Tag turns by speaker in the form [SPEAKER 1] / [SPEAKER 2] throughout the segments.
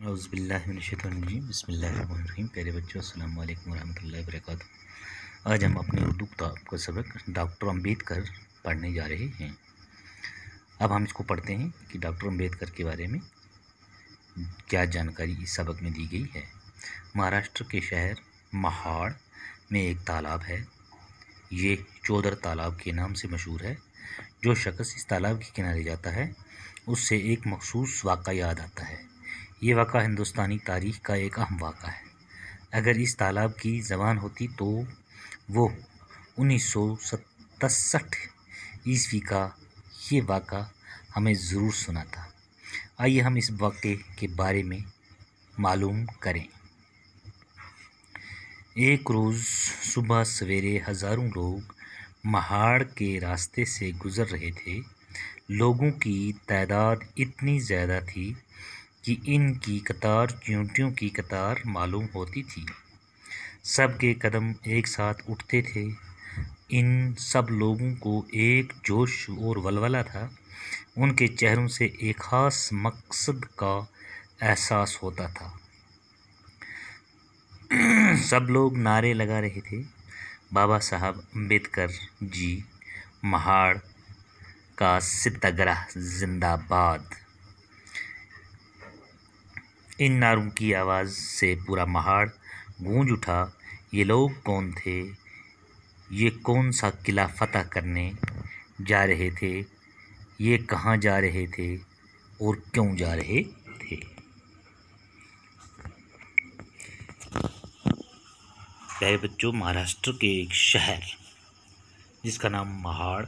[SPEAKER 1] नौज़बिल्लिनशतरजी बसमीम प्यारे बच्चों अल्लाम वरहमल वर्क आज हम अपने उर्दू किताब का सबक डॉक्टर अम्बेडकर पढ़ने जा रहे हैं अब हम इसको पढ़ते हैं कि डॉक्टर अम्बेडकर के बारे में क्या जानकारी इस सबक में दी गई है महाराष्ट्र के शहर महाड़ में एक तालाब है ये चौधर तालाब के नाम से मशहूर है जो शख्स इस तालाब के किनारे जाता है उससे एक मखसूस वाक़ा याद आता है ये वाक़ा हिंदुस्तानी तारीख़ का एक अहम वाक़ा है अगर इस तालाब की ज़बान होती तो वो उन्नीस सौ सतसठ ईस्वी का ये वाक़ा हमें ज़रूर सुना था आइए हम इस वाक़े के बारे में मालूम करें एक रोज़ सुबह सवेरे हज़ारों लोग महाड़ के रास्ते से गुज़र रहे थे लोगों की तादाद इतनी ज़्यादा थी कि इनकी कतार चूंटियों की कतार मालूम होती थी सब के कदम एक साथ उठते थे इन सब लोगों को एक जोश और वलवला था उनके चेहरों से एक ख़ास मकसद का एहसास होता था सब लोग नारे लगा रहे थे बाबा साहब अम्बेडकर जी महाड़ का सत्याग्रह जिंदाबाद इन नारों की आवाज़ से पूरा महाड़ गूंज उठा ये लोग कौन थे ये कौन सा किला फतह करने जा रहे थे ये कहाँ जा रहे थे और क्यों जा रहे थे प्यारे बच्चों महाराष्ट्र के एक शहर जिसका नाम महाड़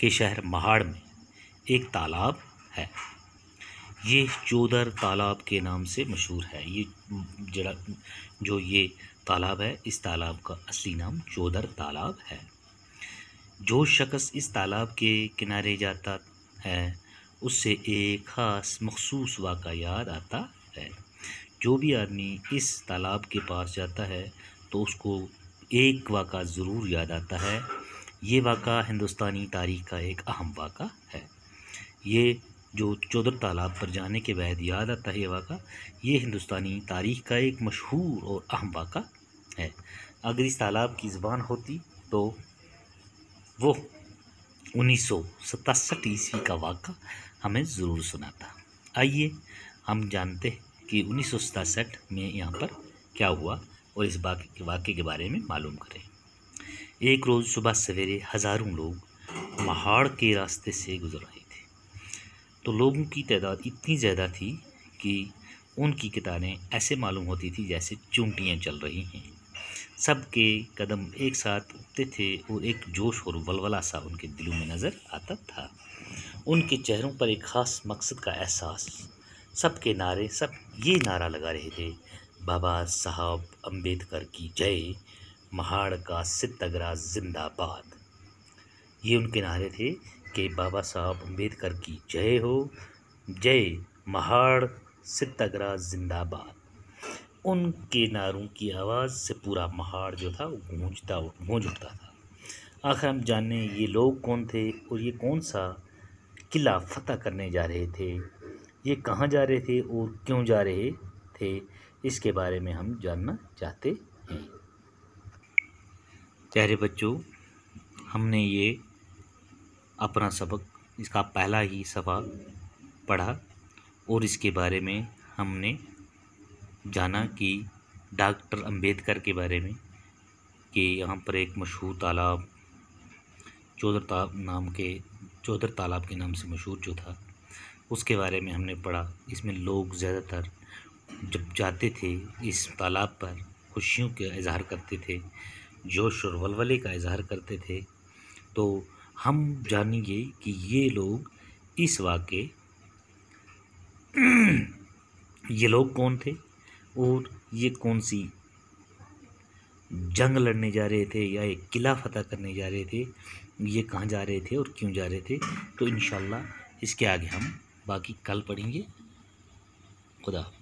[SPEAKER 1] के शहर महाड़ में एक तालाब है ये चोदर तालाब के नाम से मशहूर है ये जड़ा जो ये तालाब है इस तालाब का असली नाम चोदर तालाब है जो शख्स इस तालाब के किनारे जाता है उससे एक ख़ास मखसूस वाक़ा याद आता है जो भी आदमी इस तालाब के पास जाता है तो उसको एक वाक़ा ज़रूर याद आता है ये वाक़ा हिंदुस्तानी तारीख का एक अहम वाक़ा है ये जो चौधर तालाब पर जाने के बाद याद आता है वाक़ा ये हिंदुस्तानी तारीख का एक मशहूर और अहम वाक़ा है अगर इस तालाब की ज़बान होती तो वो उन्नीस सौ सतासठ ईस्वी का वाक़ा हमें ज़रूर सुनाता आइए हम जानते हैं कि उन्नीस सौ सतासठ में यहाँ पर क्या हुआ और इस वाक़े वाक़े के बारे में मालूम करें एक रोज़ सुबह सवेरे हज़ारों लोग महाड़ के रास्ते से गुजर रहे तो लोगों की तादाद इतनी ज़्यादा थी कि उनकी कितारें ऐसे मालूम होती थी जैसे चूंटियाँ चल रही हैं सबके कदम एक साथ उठते थे और एक जोश और वलवला सा उनके दिलों में नज़र आता था उनके चेहरों पर एक ख़ास मकसद का एहसास सबके नारे सब ये नारा लगा रहे थे बाबा साहब अंबेडकर की जय महाड़ का सितगरा जिंदाबाद ये उनके नारे थे के बाबा साहब अम्बेडकर की जय हो जय महाड़ सिद्धागरा जिंदाबाद उनके नारों की आवाज़ से पूरा महाड़ जो था वो गूंजता गूंज उठता था आखिर हम जाने ये लोग कौन थे और ये कौन सा किला फतह करने जा रहे थे ये कहाँ जा रहे थे और क्यों जा रहे थे इसके बारे में हम जानना चाहते हैं प्यारे बच्चों हमने ये अपना सबक इसका पहला ही सफ़ा पढ़ा और इसके बारे में हमने जाना कि डॉक्टर अंबेडकर के बारे में कि यहाँ पर एक मशहूर तालाब चौधर तालाब नाम के चौधर तालाब के नाम से मशहूर जो था उसके बारे में हमने पढ़ा इसमें लोग ज़्यादातर जब जाते थे इस तालाब पर खुशियों का इजहार करते थे जोश और वलवले का इजहार करते थे तो हम जानेंगे कि ये लोग इस वाक्य ये लोग कौन थे और ये कौन सी जंग लड़ने जा रहे थे या एक किला फतह करने जा रहे थे ये कहाँ जा रहे थे और क्यों जा रहे थे तो इन इसके आगे हम बाकी कल पढ़ेंगे खुदा